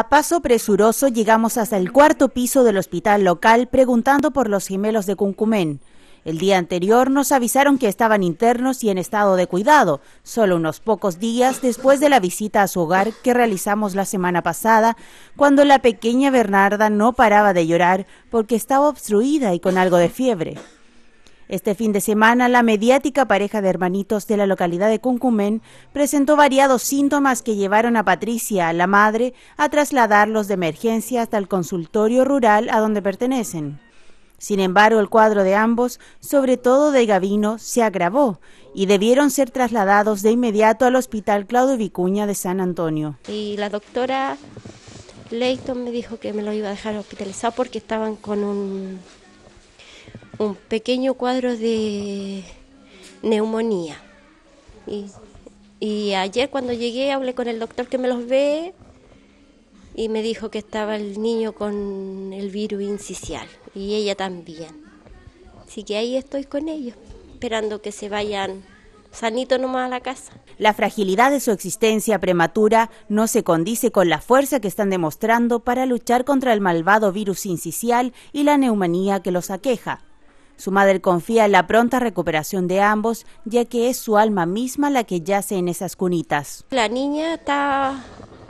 A paso presuroso llegamos hasta el cuarto piso del hospital local preguntando por los gemelos de Cuncumén. El día anterior nos avisaron que estaban internos y en estado de cuidado, solo unos pocos días después de la visita a su hogar que realizamos la semana pasada, cuando la pequeña Bernarda no paraba de llorar porque estaba obstruida y con algo de fiebre. Este fin de semana, la mediática pareja de hermanitos de la localidad de Cuncumén presentó variados síntomas que llevaron a Patricia, la madre, a trasladarlos de emergencia hasta el consultorio rural a donde pertenecen. Sin embargo, el cuadro de ambos, sobre todo de Gavino, se agravó y debieron ser trasladados de inmediato al Hospital Claudio Vicuña de San Antonio. Y la doctora Leighton me dijo que me lo iba a dejar hospitalizado porque estaban con un un pequeño cuadro de neumonía. Y, ayer cuando llegué hablé con el doctor que me los ve y me dijo que estaba el niño con el virus incisial y ella también. Así que ahí estoy con ellos, esperando que se vayan sanitos nomás a la casa. La fragilidad de su existencia prematura no se condice con la fuerza que están demostrando para luchar contra el malvado virus incisial y la neumonía que los aqueja. Su madre confía en la pronta recuperación de ambos, ya que es su alma misma la que yace en esas cunitas. La niña está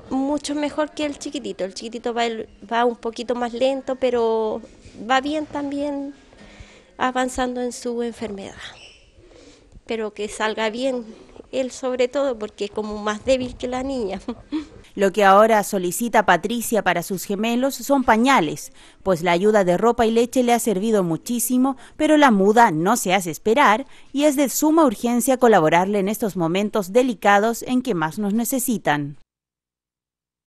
mucho mejor que el chiquitito. El chiquitito va, un poquito más lento, pero va bien también avanzando en su enfermedad. Pero que salga bien él sobre todo, porque es como más débil que la niña. Lo que ahora solicita Patricia para sus gemelos son pañales, pues la ayuda de ropa y leche le ha servido muchísimo, pero la muda no se hace esperar y es de suma urgencia colaborarle en estos momentos delicados en que más nos necesitan.